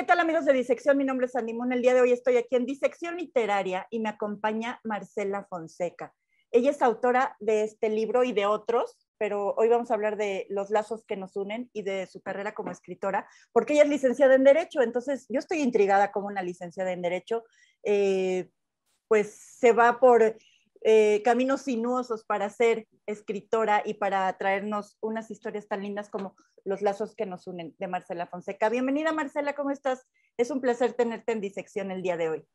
¿qué tal amigos de Disección? Mi nombre es Animón. El día de hoy estoy aquí en Disección Literaria y me acompaña Marcela Fonseca. Ella es autora de este libro y de otros, pero hoy vamos a hablar de los lazos que nos unen y de su carrera como escritora, porque ella es licenciada en Derecho, entonces yo estoy intrigada como una licenciada en Derecho, eh, pues se va por eh, caminos sinuosos para ser escritora y para traernos unas historias tan lindas como Los lazos que nos unen de Marcela Fonseca. Bienvenida Marcela, ¿cómo estás? Es un placer tenerte en disección el día de hoy.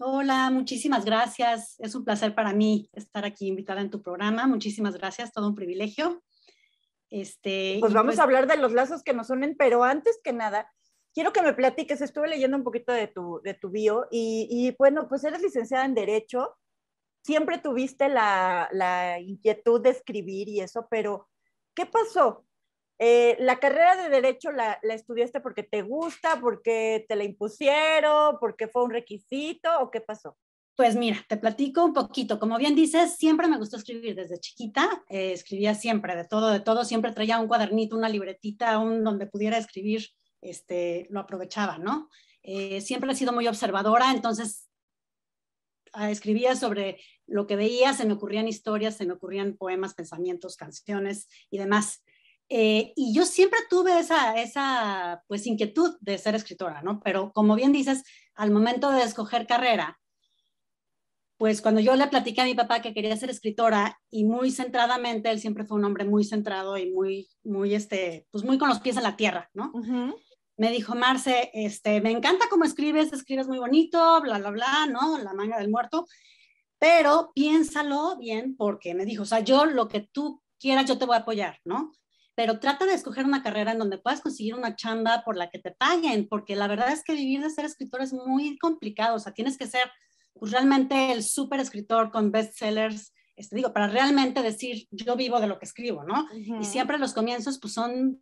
Hola, muchísimas gracias. Es un placer para mí estar aquí invitada en tu programa. Muchísimas gracias, todo un privilegio. Este, pues vamos pues a hablar de los lazos que nos unen, pero antes que nada, quiero que me platiques, estuve leyendo un poquito de tu, de tu bio y, y bueno, pues eres licenciada en Derecho, siempre tuviste la, inquietud de escribir y eso, pero ¿qué pasó? Eh, la carrera de derecho la, estudiaste porque te gusta, porque te la impusieron, porque fue un requisito o qué pasó? Pues mira, te platico un poquito. Como bien dices, siempre me gustó escribir desde chiquita. Eh, escribía siempre, de todo, de todo. Siempre traía un cuadernito, una libretita, un donde pudiera escribir. Este, lo aprovechaba, ¿no? Eh, siempre he sido muy observadora, entonces Ah, escribía sobre lo que veía, se me ocurrían historias, se me ocurrían poemas, pensamientos, canciones y demás. Eh, y yo siempre tuve esa, esa pues, inquietud de ser escritora, ¿no? Pero como bien dices, al momento de escoger carrera, pues cuando yo le platiqué a mi papá que quería ser escritora y muy centradamente, él siempre fue un hombre muy centrado y muy, muy, este, pues muy con los pies en la tierra, ¿no? me dijo, Marce, este, me encanta cómo escribes, escribes muy bonito, bla, bla, bla, ¿no? La manga del muerto, pero piénsalo bien porque me dijo, o sea, yo lo que tú quieras, yo te voy a apoyar, ¿no? Pero trata de escoger una carrera en donde puedas conseguir una chamba por la que te paguen, porque la verdad es que vivir de ser escritor es muy complicado, o sea, tienes que ser pues, realmente el súper escritor con bestsellers, este, digo, para realmente decir, yo vivo de lo que escribo, ¿no? Y siempre los comienzos pues son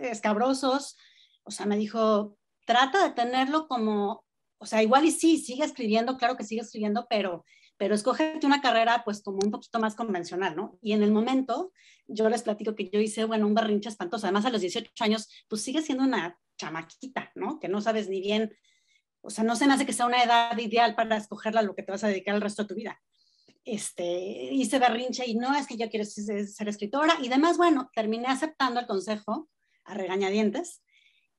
escabrosos, o sea, me dijo, trata de tenerlo como, o sea, igual y sí, sigue escribiendo, claro que sigue escribiendo, pero pero escógete una carrera pues como un poquito más convencional, ¿no? Y en el momento yo les platico que yo hice, bueno, un berrinche espantoso, además a los 18 años pues sigue siendo una chamaquita, ¿no? Que no sabes ni bien, o sea, no se me hace que sea una edad ideal para escogerla lo que te vas a dedicar el resto de tu vida. Este, hice berrinche y no es que yo quiero ser, escritora y demás, bueno, terminé aceptando el consejo a regañadientes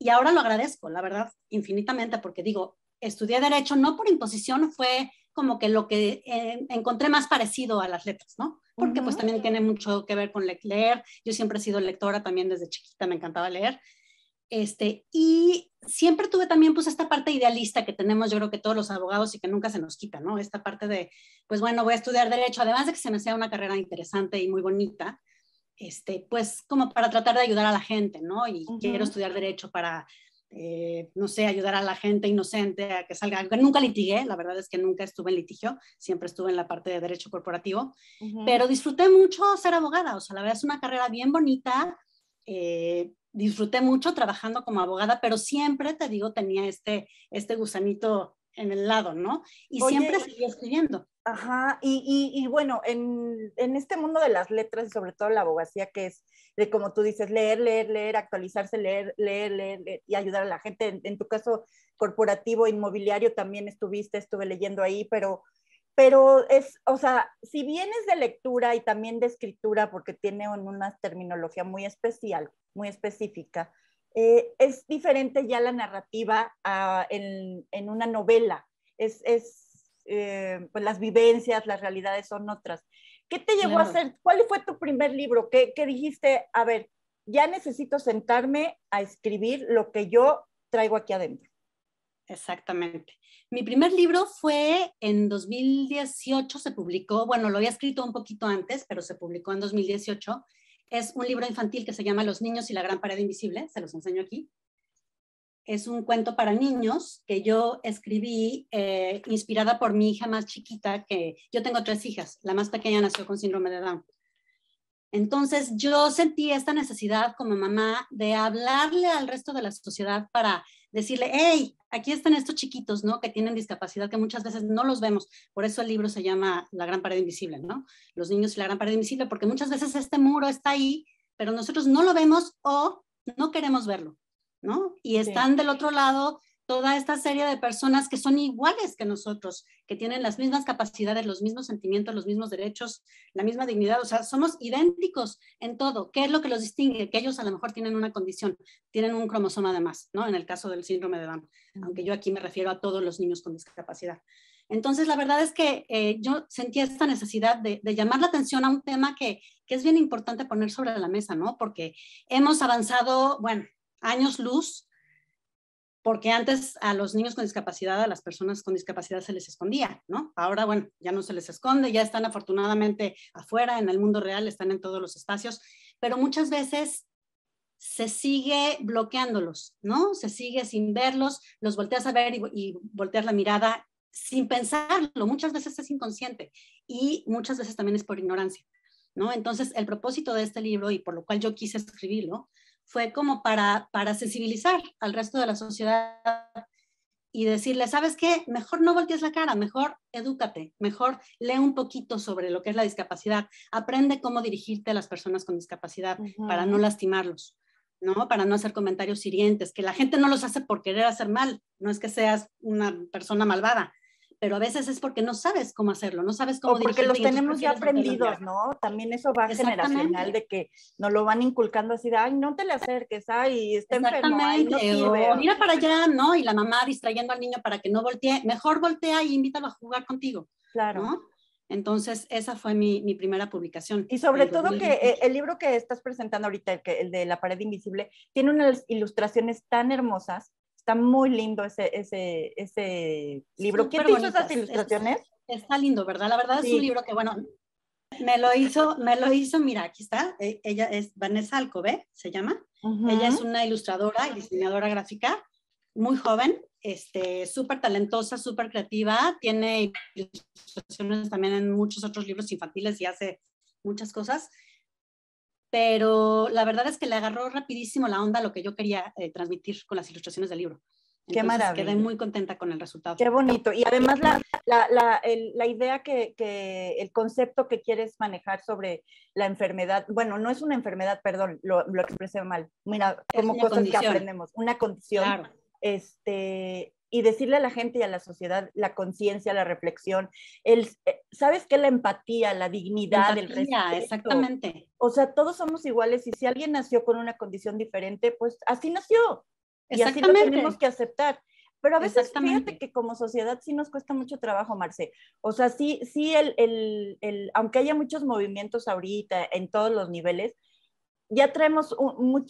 y ahora lo agradezco, la verdad, infinitamente, porque digo, estudié derecho no por imposición, fue como que lo que eh, encontré más parecido a las letras, ¿no? Porque pues también tiene mucho que ver con leer. Yo siempre he sido lectora también desde chiquita, me encantaba leer. Este, y siempre tuve también pues esta parte idealista que tenemos yo creo que todos los abogados y que nunca se nos quita, ¿no? Esta parte de, pues bueno, voy a estudiar derecho, además de que se me sea una carrera interesante y muy bonita, este, pues como para tratar de ayudar a la gente, ¿no? Y quiero estudiar derecho para, eh, no sé, ayudar a la gente inocente a que salga. Nunca litigué, la verdad es que nunca estuve en litigio, siempre estuve en la parte de derecho corporativo, pero disfruté mucho ser abogada, o sea, la verdad es una carrera bien bonita. Eh, disfruté mucho trabajando como abogada, pero siempre, te digo, tenía este, este gusanito en el lado, ¿no? Y siempre seguía escribiendo. Ajá, y, bueno, en, este mundo de las letras y sobre todo la abogacía, que es de como tú dices, leer, leer, leer, actualizarse, leer, leer, leer, y ayudar a la gente. En, tu caso corporativo, inmobiliario, también estuviste, estuve leyendo ahí, pero, pero es, o sea, si vienes de lectura y también de escritura, porque tiene una terminología muy especial, muy específica, eh, es diferente ya la narrativa en, una novela. Es, es eh, pues las vivencias, las realidades son otras. ¿Qué te llevó a hacer? ¿Cuál fue tu primer libro? ¿Qué, ¿Qué, dijiste? A ver, ya necesito sentarme a escribir lo que yo traigo aquí adentro. Exactamente. Mi primer libro fue en 2018, se publicó, bueno, lo había escrito un poquito antes, pero se publicó en 2018 es un libro infantil que se llama Los niños y la gran pared invisible, se los enseño aquí. Es un cuento para niños que yo escribí eh, inspirada por mi hija más chiquita, que yo tengo tres hijas, la más pequeña nació con síndrome de Down. Entonces yo sentí esta necesidad como mamá de hablarle al resto de la sociedad para decirle, hey, aquí están estos chiquitos, ¿no? Que tienen discapacidad, que muchas veces no los vemos. Por eso el libro se llama La Gran Pared Invisible, ¿no? Los niños y la Gran Pared Invisible, porque muchas veces este muro está ahí, pero nosotros no lo vemos o no queremos verlo, ¿no? Y están del otro lado toda esta serie de personas que son iguales que nosotros, que tienen las mismas capacidades, los mismos sentimientos, los mismos derechos, la misma dignidad, o sea, somos idénticos en todo. ¿Qué es lo que los distingue? Que ellos a lo mejor tienen una condición, tienen un cromosoma de más, ¿no? En el caso del síndrome de Down, aunque yo aquí me refiero a todos los niños con discapacidad. Entonces, la verdad es que eh, yo sentí esta necesidad de, llamar la atención a un tema que, que es bien importante poner sobre la mesa, ¿no? Porque hemos avanzado, bueno, años luz porque antes a los niños con discapacidad, a las personas con discapacidad se les escondía, ¿no? Ahora, bueno, ya no se les esconde, ya están afortunadamente afuera, en el mundo real, están en todos los espacios, pero muchas veces se sigue bloqueándolos, ¿no? Se sigue sin verlos, los volteas a ver y, y volteas la mirada sin pensarlo, muchas veces es inconsciente y muchas veces también es por ignorancia, ¿no? Entonces, el propósito de este libro y por lo cual yo quise escribirlo fue como para, sensibilizar al resto de la sociedad y decirle, ¿sabes qué? Mejor no voltees la cara, mejor edúcate, mejor lee un poquito sobre lo que es la discapacidad, aprende cómo dirigirte a las personas con discapacidad para no lastimarlos. ¿no? Para no hacer comentarios hirientes, que la gente no los hace por querer hacer mal, no es que seas una persona malvada, pero a veces es porque no sabes cómo hacerlo, no sabes cómo o Porque los tenemos ya aprendidos, ¿no? También eso va generacional de que nos lo van inculcando así de, ay, no te le acerques, ay, está enfermo, ay, no mira para allá, ¿no? Y la mamá distrayendo al niño para que no voltee, mejor voltea y invítalo a jugar contigo. Claro. Entonces, esa fue mi, primera publicación. Y sobre todo que e, el libro que estás presentando ahorita, el, que, el de La pared invisible, tiene unas ilustraciones tan hermosas Está muy lindo ese, ese, ese libro. ¿Quién te hizo esas ilustraciones? Está, lindo, ¿verdad? La verdad es un libro que, bueno, me lo hizo, me lo hizo, mira, aquí está. Eh, ella es Vanessa Alcobé, se llama. Ella es una ilustradora y diseñadora gráfica, muy joven, este, súper talentosa, súper creativa. Tiene ilustraciones también en muchos otros libros infantiles y hace muchas cosas pero la verdad es que le agarró rapidísimo la onda a lo que yo quería eh, transmitir con las ilustraciones del libro. Qué maravilla. Quedé muy contenta con el resultado. Qué bonito. Y además la, la, la, la idea que, que, el concepto que quieres manejar sobre la enfermedad, bueno, no es una enfermedad, perdón, lo, lo expresé mal. Mira, como cosas que aprendemos, una condición. Este, y decirle a la gente y a la sociedad la conciencia, la reflexión, el, eh, ¿sabes qué? La empatía, la dignidad, el respeto. Exactamente. O sea, todos somos iguales y si alguien nació con una condición diferente, pues así nació. Y así lo tenemos que aceptar. Pero a veces fíjate que como sociedad sí nos cuesta mucho trabajo, Marce. O sea, sí, sí, el, el, el aunque haya muchos movimientos ahorita en todos los niveles, ya traemos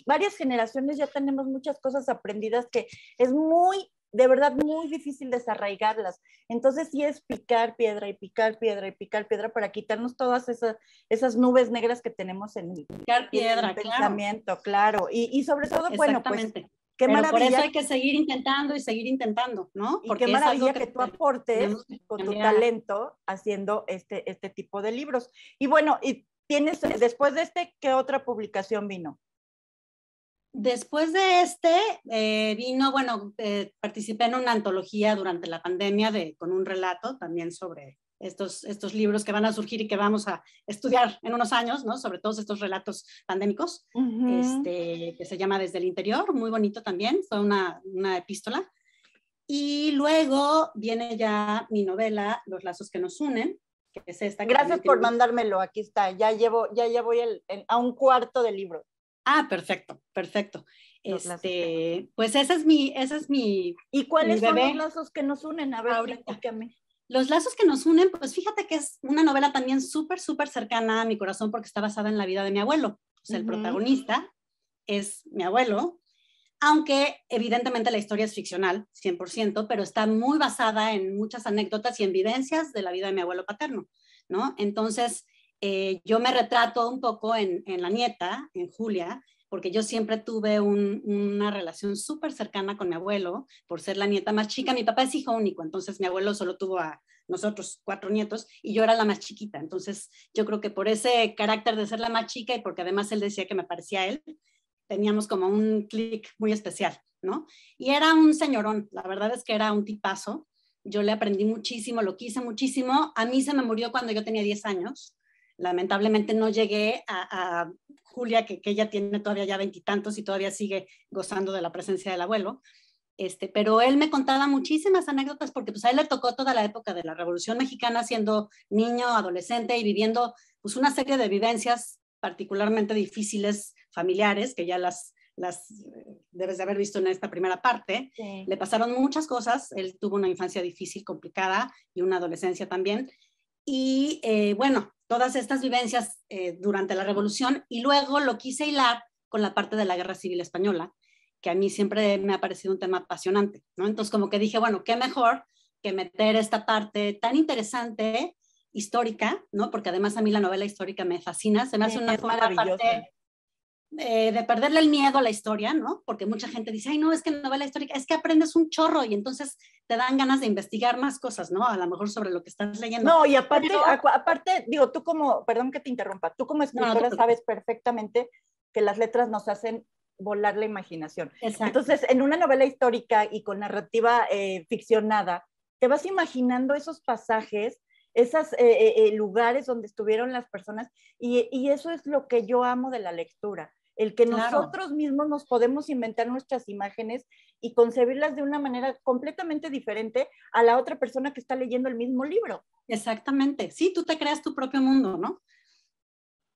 varias generaciones, ya tenemos muchas cosas aprendidas que es muy de verdad muy difícil desarraigarlas. Entonces sí es picar piedra y picar piedra y picar piedra para quitarnos todas esas, esas nubes negras que tenemos en el, picar piedra, pensamiento, claro. Y, sobre todo, bueno, pues qué maravilla. Por eso hay que seguir intentando y seguir intentando, ¿no? Porque y qué maravilla que, que, tú aportes con tu talento haciendo este, este tipo de libros. Y bueno, y tienes, después de este, ¿qué otra publicación vino? Después de este, eh, vino, bueno, eh, participé en una antología durante la pandemia de, con un relato también sobre estos, estos libros que van a surgir y que vamos a estudiar en unos años, ¿no? Sobre todos estos relatos pandémicos, este, que se llama Desde el Interior, muy bonito también, fue una, epístola. Y luego viene ya mi novela, Los lazos que nos unen, que es esta. Gracias por mandármelo, aquí está, ya llevo, ya, ya a un cuarto del libro. Ah, perfecto, perfecto. Este, pues esa es mi, esa es mi. ¿Y cuáles son los lazos que nos unen? A ver, Los lazos que nos unen, pues fíjate que es una novela también súper, súper cercana a mi corazón porque está basada en la vida de mi abuelo. el protagonista es mi abuelo, aunque evidentemente la historia es ficcional, 100%, pero está muy basada en muchas anécdotas y en vivencias de la vida de mi abuelo paterno, ¿no? Entonces, eh, yo me retrato un poco en, la nieta, en Julia, porque yo siempre tuve una relación súper cercana con mi abuelo, por ser la nieta más chica. Mi papá es hijo único, entonces mi abuelo solo tuvo a nosotros cuatro nietos y yo era la más chiquita. Entonces yo creo que por ese carácter de ser la más chica y porque además él decía que me parecía a él, teníamos como un clic muy especial, ¿no? Y era un señorón, la verdad es que era un tipazo. Yo le aprendí muchísimo, lo quise muchísimo. A mí se me murió cuando yo tenía 10 años lamentablemente no llegué a, Julia, que, ella tiene todavía ya veintitantos y, todavía sigue gozando de la presencia del abuelo. Este, pero él me contaba muchísimas anécdotas porque pues a él le tocó toda la época de la Revolución Mexicana siendo niño, adolescente y viviendo pues una serie de vivencias particularmente difíciles familiares que ya las, las eh, debes de haber visto en esta primera parte. Le pasaron muchas cosas, él tuvo una infancia difícil, complicada y una adolescencia también, y eh, bueno, todas estas vivencias eh, durante la revolución y luego lo quise hilar con la parte de la guerra civil española, que a mí siempre me ha parecido un tema apasionante, ¿no? Entonces como que dije, bueno, qué mejor que meter esta parte tan interesante histórica, ¿no? Porque además a mí la novela histórica me fascina, se me hace una, eh, de perderle el miedo a la historia, ¿no? Porque mucha gente dice, ay, no, es que novela histórica, es que aprendes un chorro y entonces te dan ganas de investigar más cosas, ¿no? A lo mejor sobre lo que estás leyendo. No, y aparte, digo, tú como, perdón que te interrumpa, tú como escritora sabes perfectamente que las letras nos hacen volar la imaginación. Exacto. Entonces, en una novela histórica y con narrativa eh, ficcionada, te vas imaginando esos pasajes esos eh, lugares donde estuvieron las personas y, eso es lo que yo amo de la lectura, el que nosotros mismos nos podemos inventar nuestras imágenes y concebirlas de una manera completamente diferente a la otra persona que está leyendo el mismo libro. Exactamente, sí, tú te creas tu propio mundo, ¿no?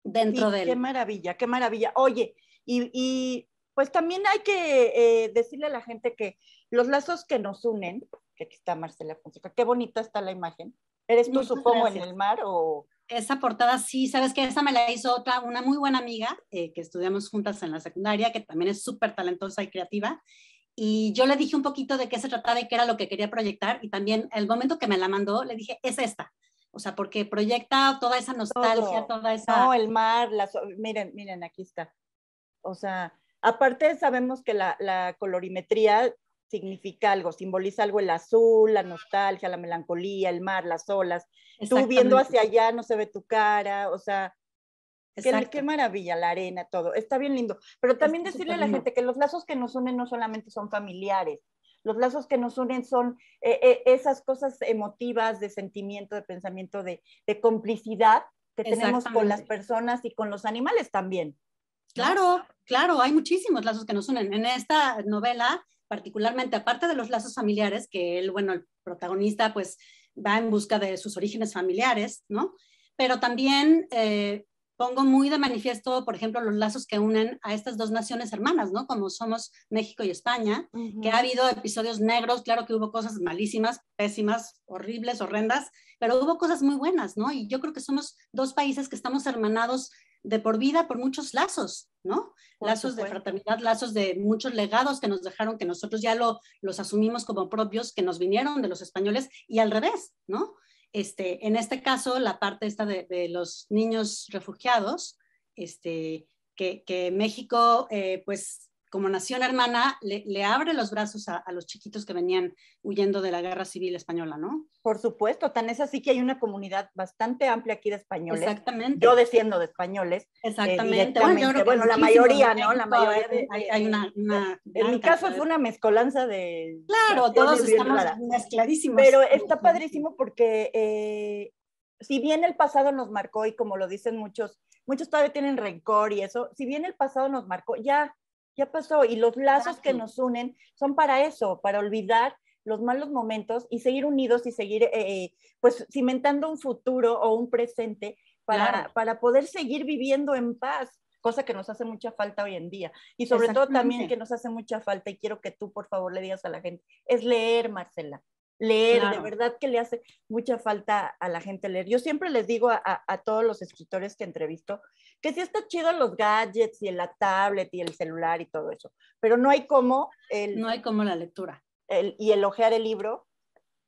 Dentro de de... Qué maravilla, qué maravilla. Oye, y, pues también hay que eh, decirle a la gente que los lazos que nos unen, que aquí está Marcela Fonseca, qué bonita está la imagen. ¿Eres tú, supongo, en el mar o esa portada sí, sabes que esa me la hizo otra, una muy buena amiga eh, que estudiamos juntas en la secundaria, que también es súper talentosa y creativa. Y yo le dije un poquito de qué se trataba y qué era lo que quería proyectar. Y también el momento que me la mandó, le dije, es esta. O sea, porque proyecta toda esa nostalgia, toda esa... No, el mar, miren, miren, aquí está. O sea, aparte sabemos que la, la colorimetría significa algo, simboliza algo el azul, la nostalgia, la melancolía, el mar, las olas. Tú viendo hacia allá no se ve tu cara, o sea, qué, maravilla, la arena, todo. Está bien lindo. Pero también decirle a la gente que los lazos que nos unen no solamente son familiares, los lazos que nos unen son eh, eh, esas cosas emotivas de sentimiento, de pensamiento, de, de complicidad que tenemos con las personas y con los animales también. Claro, claro, hay muchísimos lazos que nos unen. En esta novela particularmente, aparte de los lazos familiares, que él, bueno, el protagonista pues va en busca de sus orígenes familiares, ¿no? Pero también eh, pongo muy de manifiesto, por ejemplo, los lazos que unen a estas dos naciones hermanas, ¿no? Como somos México y España, que ha habido episodios negros, claro que hubo cosas malísimas, pésimas, horribles, horrendas, pero hubo cosas muy buenas, ¿no? Y yo creo que somos dos países que estamos hermanados de por vida por muchos lazos, ¿no? lazos de fraternidad, lazos de muchos legados que nos dejaron, que nosotros ya lo, los asumimos como propios, que nos vinieron de los españoles y al revés, ¿no? Este, en este caso, la parte esta de, de los niños refugiados, este, que, que México, eh, pues como nación hermana, le, abre los brazos a, los chiquitos que venían huyendo de la guerra civil española, ¿no? Por supuesto, tan es así que hay una comunidad bastante amplia aquí de españoles. Exactamente. Yo desciendo de españoles. Eh, Exactamente. bueno, la mayoría, ¿no? La mayoría. en mi caso fue una mezcolanza de. Claro, todos estamos mezcladísimos. Pero está padrísimo porque. Eh, si bien el pasado nos marcó y como lo dicen muchos, muchos todavía tienen rencor y eso, si bien el pasado nos marcó, ya ya pasó y los lazos que nos unen son para eso, para olvidar los malos momentos y seguir unidos y seguir eh, eh, pues cimentando un futuro o un presente para, para poder seguir viviendo en paz, cosa que nos hace mucha falta hoy en día. Y sobre todo también que nos hace mucha falta, y quiero que tú por favor le digas a la gente, es leer, Marcela. Leer, de verdad que le hace mucha falta a la gente leer. Yo siempre les digo a todos los escritores que entrevisto que sí está chido los gadgets y la tablet y el celular y todo eso, pero no hay como el... No hay como la lectura. El, y el ojear el libro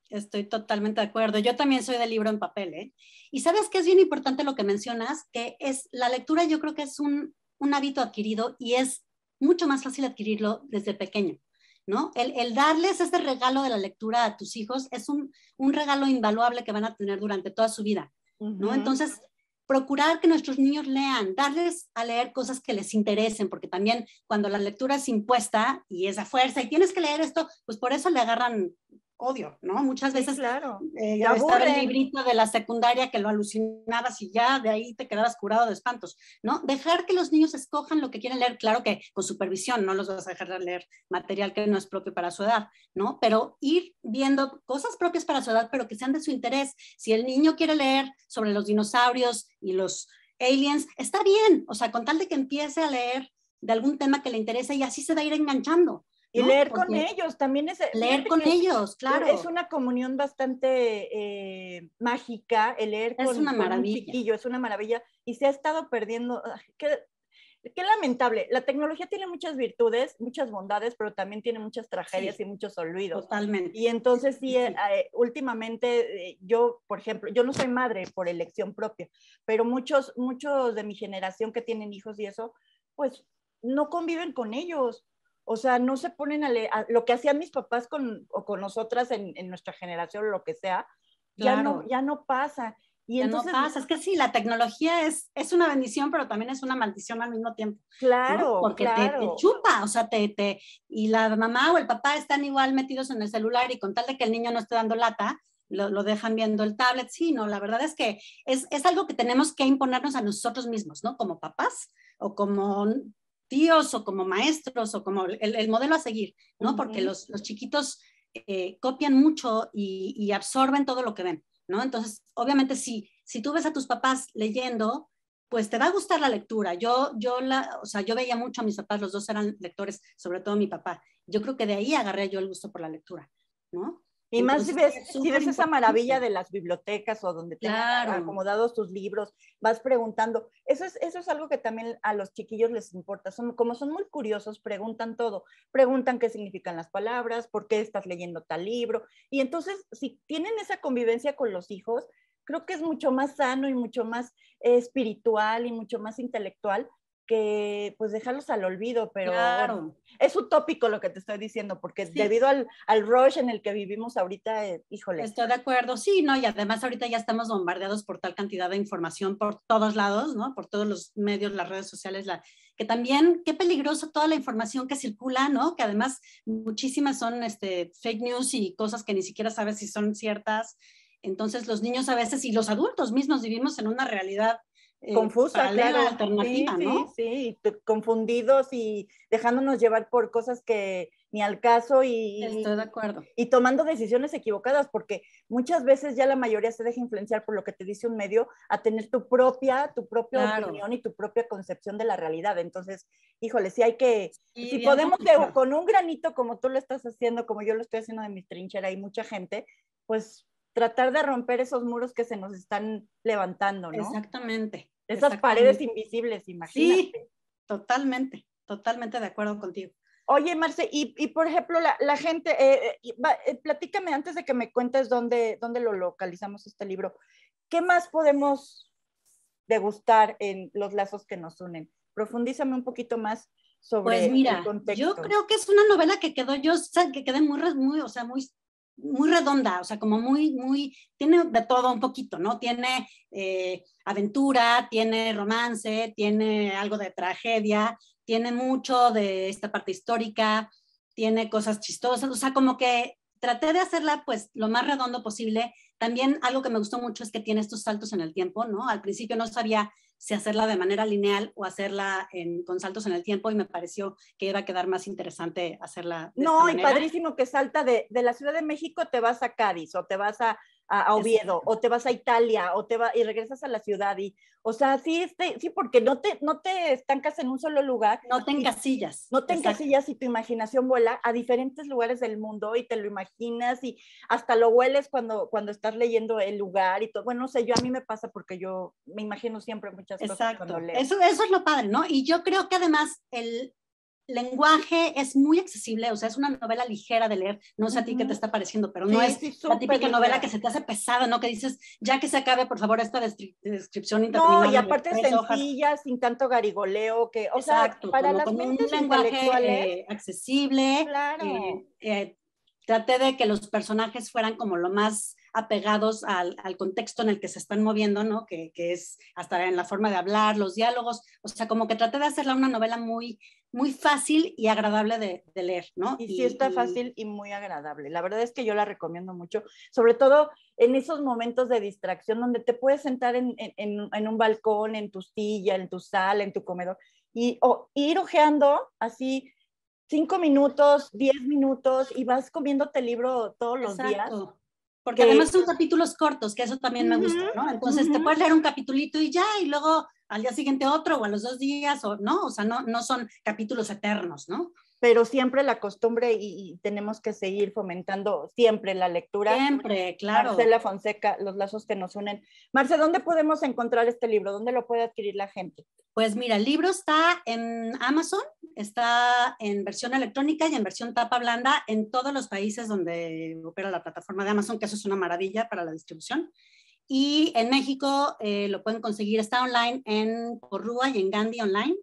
Estoy totalmente de acuerdo. Yo también soy de libro en papel, ¿eh? Y sabes que es bien importante lo que mencionas, que es la lectura yo creo que es un, hábito adquirido y es mucho más fácil adquirirlo desde pequeño, ¿no? El, darles este regalo de la lectura a tus hijos es un, regalo invaluable que van a tener durante toda su vida, ¿no? Entonces, procurar que nuestros niños lean, darles a leer cosas que les interesen, porque también cuando la lectura es impuesta y es a fuerza y tienes que leer esto, pues por eso le agarran odio, ¿no? Muchas veces claro. Eh, ya estaba el librito de la secundaria que lo alucinabas y ya de ahí te quedabas curado de espantos, ¿no? Dejar que los niños escojan lo que quieren leer, claro que con supervisión, no los vas a dejar leer material que no es propio para su edad, ¿no? Pero ir viendo cosas propias para su edad, pero que sean de su interés. Si el niño quiere leer sobre los dinosaurios y los aliens, está bien, o sea, con tal de que empiece a leer de algún tema que le interesa y así se va a ir enganchando, y leer con ellos también es... Eh, leer con ellos, claro. Es una comunión bastante eh, mágica, el leer es con, una maravilla. un es una maravilla. Y se ha estado perdiendo... Qué, qué, lamentable. La tecnología tiene muchas virtudes, muchas bondades, pero también tiene muchas tragedias y muchos olvidos. Totalmente. Y entonces sí, eh, últimamente yo, por ejemplo, yo no soy madre por elección propia, pero muchos, muchos de mi generación que tienen hijos y eso, pues no conviven con ellos o sea, no se ponen a leer, lo que hacían mis papás con, o con nosotras en, nuestra generación o lo que sea, ya, no, ya no pasa. Y ya no pasa, es que sí, la tecnología es, es una bendición, pero también es una maldición al mismo tiempo. Claro, porque Te, chupa, o sea, te, y la mamá o el papá están igual metidos en el celular y con tal de que el niño no esté dando lata, lo, dejan viendo el tablet. Sí, no, la verdad es que es, es, algo que tenemos que imponernos a nosotros mismos, ¿no? Como papás o como tíos o como maestros o como el, modelo a seguir, ¿no? Porque los, chiquitos eh, copian mucho y, absorben todo lo que ven, ¿no? Entonces, obviamente, si, si tú ves a tus papás leyendo, pues te va a gustar la lectura. Yo, yo, la, o sea, yo veía mucho a mis papás, los dos eran lectores, sobre todo mi papá. Yo creo que de ahí agarré yo el gusto por la lectura, ¿no? Y más si ves, esa maravilla de las bibliotecas o donde claro. acomodados tus libros, vas preguntando. Eso es, eso es algo que también a los chiquillos les importa. Son, como son muy curiosos, preguntan todo. Preguntan qué significan las palabras, por qué estás leyendo tal libro. Y entonces, si tienen esa convivencia con los hijos, creo que es mucho más sano y mucho más espiritual y mucho más intelectual que pues dejarlos al olvido, pero es utópico lo que te estoy diciendo, porque debido al, al, rush en el que vivimos ahorita, eh, híjole. Estoy de acuerdo, sí, ¿no? Y además ahorita ya estamos bombardeados por tal cantidad de información por todos lados, ¿no? Por todos los medios, las redes sociales, la, que también, qué peligroso toda la información que circula, ¿no? Que además muchísimas son este, fake news y cosas que ni siquiera sabes si son ciertas. Entonces los niños a veces y los adultos mismos vivimos en una realidad eh, confusa, claro. alternativa, ¿no? Sí, confundidos y dejándonos llevar por cosas que ni al caso y... Estoy de acuerdo. Y tomando decisiones equivocadas, porque muchas veces ya la mayoría se deja influenciar por lo que te dice un medio a tener tu propia, tu propia opinión y tu propia concepción de la realidad. Entonces, híjole, si hay que... si podemos con un granito como tú lo estás haciendo, como yo lo estoy haciendo de mi trinchera hay mucha gente, pues tratar de romper esos muros que se nos están levantando, ¿no? Exactamente. Esas paredes invisibles, imagínate. Sí, totalmente, totalmente de acuerdo contigo. Oye, Marce, y, por ejemplo, la, gente, eh, eh, platícame antes de que me cuentes dónde, lo localizamos este libro, ¿qué más podemos degustar en los lazos que nos unen? Profundízame un poquito más sobre pues mira, Yo creo que es una novela que quedó, yo que quedé muy, muy, o sea, muy muy redonda, o sea, como muy, muy, tiene de todo un poquito, ¿no? Tiene eh, aventura, tiene romance, tiene algo de tragedia, tiene mucho de esta parte histórica, tiene cosas chistosas, o sea, como que traté de hacerla pues lo más redondo posible. También algo que me gustó mucho es que tiene estos saltos en el tiempo, ¿no? Al principio no sabía si hacerla de manera lineal o hacerla en, con saltos en el tiempo y me pareció que iba a quedar más interesante hacerla. no, y padrísimo que salta de, de, la Ciudad de México, te vas a Cádiz o te vas a, a, Oviedo, o te vas a Italia, o te va, y regresas a la ciudad, y, o sea, sí, este, sí, porque no te, no te estancas en un solo lugar. No te encasillas. no te encasillas y tu imaginación vuela a diferentes lugares del mundo y te lo imaginas y hasta lo hueles cuando, cuando estás leyendo el lugar y todo. Bueno, no sé, yo a mí me pasa porque yo me imagino siempre muchas cosas cuando Eso, eso es lo padre, ¿no? Y yo creo que además el, lenguaje es muy accesible, o sea, es una novela ligera de leer, no sé a ti qué te está pareciendo, pero no es la típica novela que se te hace pesada, ¿no? Que dices, ya que se acabe, por favor, esta descripción interminable. No, y aparte sencilla, sin tanto garigoleo, que, o sea, para las un lenguaje eh, accesible. Claro. Eh, eh, traté de que los personajes fueran como lo más apegados al, contexto en el que se están moviendo, ¿no? Que, es hasta en la forma de hablar, los diálogos, o sea, como que traté de hacerla una novela muy, muy fácil y agradable de, leer, ¿no? Y, si sí está fácil y muy agradable. La verdad es que yo la recomiendo mucho, sobre todo en esos momentos de distracción donde te puedes sentar en, un balcón, en tu silla, en tu sala, en tu comedor, y o, ir ojeando así cinco minutos, diez minutos y vas comiéndote el libro todos los Exacto. días porque además son capítulos cortos, que eso también me gusta, ¿no? Entonces te puedes leer un capitulito y ya, y luego al día siguiente otro, o a los dos días, o no, o sea, no, no son capítulos eternos, ¿no? pero siempre la costumbre y, tenemos que seguir fomentando siempre la lectura. Siempre, claro. Marcela Fonseca, Los lazos que nos unen. Marce, ¿dónde podemos encontrar este libro? ¿Dónde lo puede adquirir la gente? Pues mira, el libro está en Amazon, está en versión electrónica y en versión tapa blanda en todos los países donde opera la plataforma de Amazon, que eso es una maravilla para la distribución. Y en México eh, lo pueden conseguir, está online en Porrúa y en Gandhi Online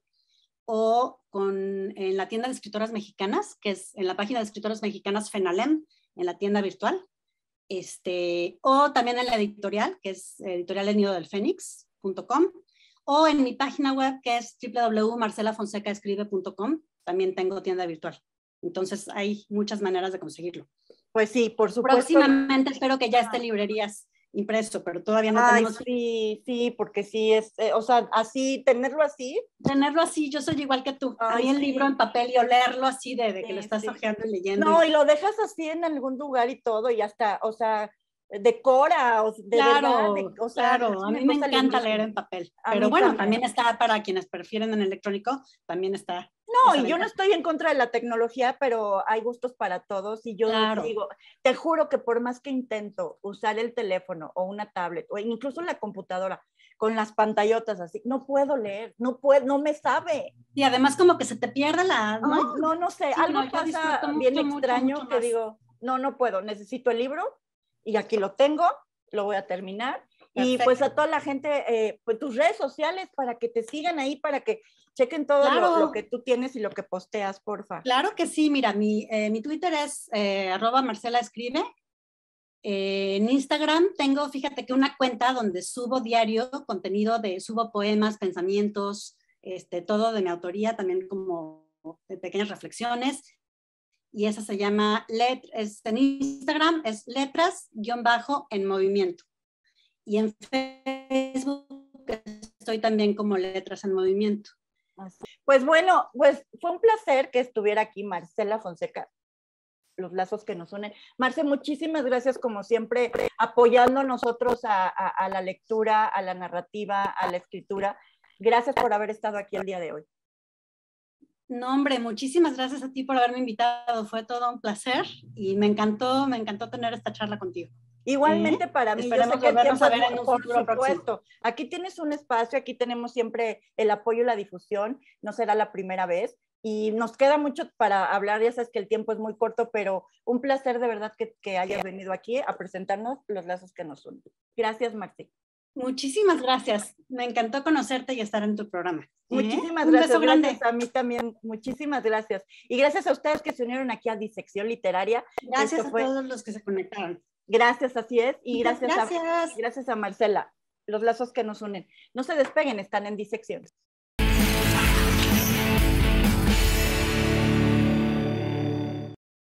o con, en la tienda de escritoras mexicanas, que es en la página de escritoras mexicanas FENALEM, en la tienda virtual, este, o también en la editorial, que es editorial nido del fénix.com, o en mi página web, que es www.marcelafonsecaescribe.com, también tengo tienda virtual. Entonces hay muchas maneras de conseguirlo. Pues sí, por supuesto. Próximamente espero que ya esté ah. librerías impreso, pero todavía no tenemos... Sí, sí, porque sí es, eh, o sea, así, tenerlo así. Tenerlo así, yo soy igual que tú. Hay a el libro en papel y leerlo así de, que lo estás hojeando y leyendo. No, y... lo dejas así en algún lugar y todo, y hasta, o sea, decora, o de claro, claro, a mí me encanta leer en papel, pero bueno, también. está para quienes prefieren en electrónico, también está no, yo no estoy en contra de la tecnología, pero hay gustos para todos y yo digo, te juro que por más que intento usar el teléfono o una tablet o incluso la computadora con las pantallotas así, no puedo leer, no puedo, no me sabe. Y además como que se te pierde la... No, no, sé, algo pasa bien extraño que digo, no, no puedo, necesito el libro y aquí lo tengo, lo voy a terminar y pues a toda la gente, eh, pues tus redes sociales para que te sigan ahí, para que chequen todo lo, que tú tienes y lo que posteas, porfa. Claro que sí, mira, mi, eh, Twitter es eh, Marcela Escribe. en Instagram tengo, fíjate que una cuenta donde subo diario contenido de, subo poemas, pensamientos, este, todo de mi autoría, también como pequeñas reflexiones. Y esa se llama, en Instagram es letras-en movimiento. Y en Facebook estoy también como Letras en Movimiento. Pues bueno, pues fue un placer que estuviera aquí Marcela Fonseca, los lazos que nos unen. Marce, muchísimas gracias como siempre, apoyando nosotros a, a, la lectura, a la narrativa, a la escritura. Gracias por haber estado aquí el día de hoy. No, hombre, muchísimas gracias a ti por haberme invitado. Fue todo un placer y me encantó, me encantó tener esta charla contigo. Igualmente para mí, Esperemos que ver en un por supuesto. Aquí tienes un espacio, aquí tenemos siempre el apoyo y la difusión, no será la primera vez y nos queda mucho para hablar, ya sabes que el tiempo es muy corto, pero un placer de verdad que, que hayas venido aquí a presentarnos los lazos que nos unen. Gracias, Maxi Muchísimas gracias, me encantó conocerte y estar en tu programa. Muchísimas gracias. a mí también, muchísimas gracias. Y gracias a ustedes que se unieron aquí a Disección Literaria. Gracias a todos los que se conectaron. Gracias, así es. Y gracias, A, a Marcela, los lazos que nos unen. No se despeguen, están en disecciones.